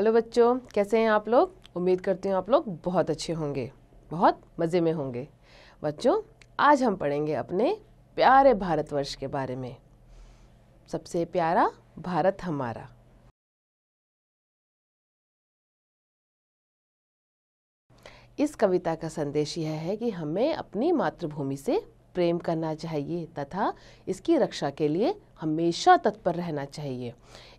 hello बच्चों कैसे हैं आप लोग उम्मीद करती हूँ आप लोग बहुत अच्छे होंगे बहुत मज़े में होंगे बच्चों आज हम पढ़ेंगे अपने प्यारे भारतवर्ष के बारे में सबसे प्यारा भारत हमारा इस कविता का संदेश यह है कि हमें अपनी मातृभूमि से प्रेम करना चाहिए तथा इसकी रक्षा के लिए हमेशा तत्पर रहना चाहिए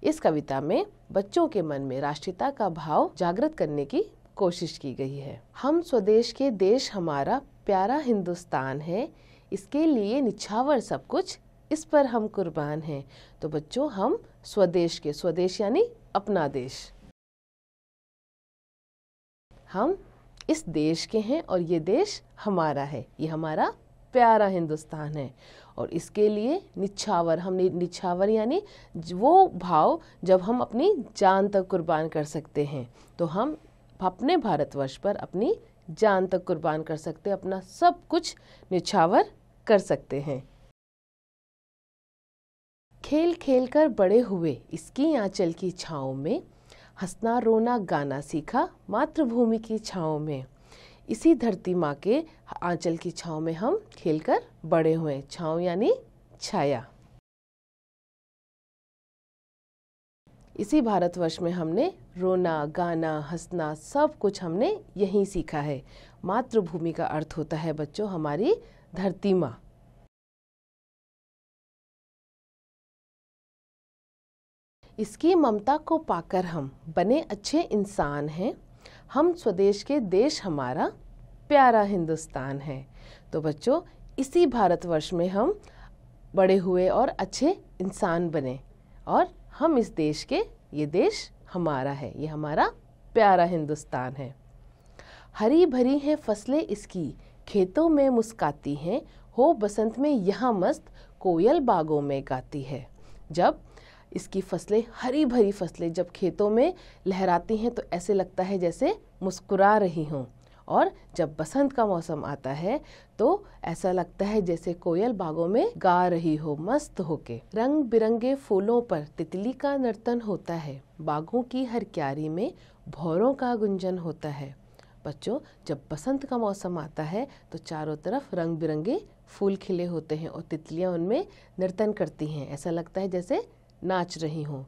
इस कविता में बच्चों के मन में राष्ट्रीयता का भाव जागृत करने की कोशिश की गई है हम स्वदेश के देश हमारा प्यारा हिंदुस्तान है इसके लिए निछावर सब कुछ इस पर हम कुर्बान हैं तो बच्चों हम स्वदेश के स्वदेश यानी अपना देश हम इस देश के हैं और ये देश हमारा है ये हमारा प्यारा हिंदुस्तान है और इसके लिए निछावर हम निछावर यानी वो भाव जब हम अपनी जान तक कुर्बान कर सकते हैं तो हम अपने भारतवर्ष पर अपनी जान तक कुर्बान कर सकते हैं अपना सब कुछ निछावर कर सकते हैं खेल खेल कर बड़े हुए इसकी आंचल की छाओं में हंसना रोना गाना सीखा मातृभूमि की छाओं में इसी धरती माँ के आंचल की छाँव में हम खेलकर बड़े हुए छाँव यानी छाया इसी भारतवर्ष में हमने रोना गाना हंसना सब कुछ हमने यहीं सीखा है मातृभूमि का अर्थ होता है बच्चों हमारी धरती माँ इसकी ममता को पाकर हम बने अच्छे इंसान हैं हम स्वदेश के देश हमारा प्यारा हिंदुस्तान है तो बच्चों इसी भारतवर्ष में हम बड़े हुए और अच्छे इंसान बने और हम इस देश के ये देश हमारा है ये हमारा प्यारा हिंदुस्तान है हरी भरी हैं फसलें इसकी खेतों में मुस्काती हैं हो बसंत में यहाँ मस्त कोयल बागों में गाती है जब इसकी फसलें हरी भरी फसलें जब खेतों में लहराती हैं तो ऐसे लगता है जैसे मुस्कुरा रही हों और जब बसंत का मौसम आता है तो ऐसा लगता है जैसे कोयल बागों में गा रही हो मस्त होके रंग बिरंगे फूलों पर तितली का नर्तन होता है बागों की हर क्यारी में भौरों का गुंजन होता है बच्चों जब बसंत का मौसम आता है तो चारों तरफ रंग बिरंगे फूल खिले होते हैं और तितलियां उनमें नर्तन करती हैं ऐसा लगता है जैसे नाच रही हूँ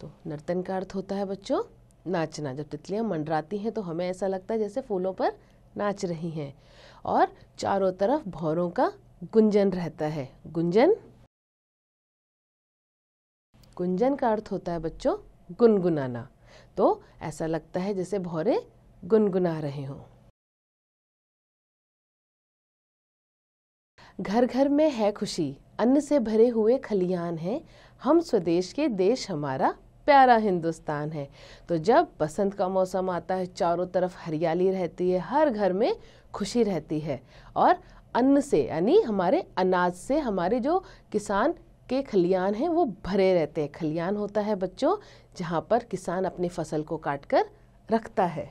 तो नर्तन का अर्थ होता है बच्चों नाचना जब तितलियाँ मंडराती हैं तो हमें ऐसा लगता है जैसे फूलों पर नाच रही हैं और चारों तरफ भौरों का गुंजन रहता है गुंजन गुंजन का अर्थ होता है बच्चों गुनगुनाना तो ऐसा लगता है जैसे भौरे गुनगुना रहे हों घर घर में है खुशी अन्न से भरे हुए खलियान हैं हम स्वदेश के देश हमारा प्यारा हिंदुस्तान है तो जब बसंत का मौसम आता है चारों तरफ हरियाली रहती है हर घर में खुशी रहती है और अन्न से यानी हमारे अनाज से हमारे जो किसान के खलियान हैं वो भरे रहते हैं खलियान होता है बच्चों जहाँ पर किसान अपनी फसल को काट कर रखता है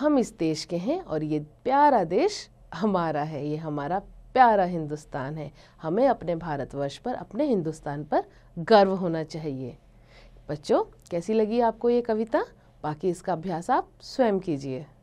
हम इस देश के हैं और ये प्यारा देश हमारा है ये हमारा प्यारा हिंदुस्तान है हमें अपने भारतवर्ष पर अपने हिंदुस्तान पर गर्व होना चाहिए बच्चों कैसी लगी आपको ये कविता बाकी इसका अभ्यास आप स्वयं कीजिए